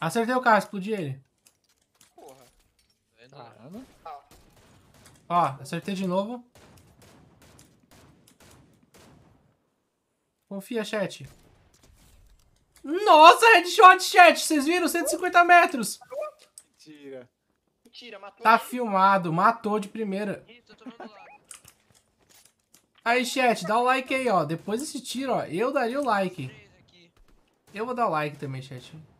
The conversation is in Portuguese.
Acertei o carro, explodi ele. Porra. É Caramba. Ó, acertei de novo. Confia, chat. Nossa, headshot, chat! Vocês viram? 150 metros! Mentira. Mentira, matou. Tá filmado, matou de primeira. Aí, chat, dá o like aí, ó. Depois desse tiro, ó, eu daria o like. Eu vou dar o like também, chat.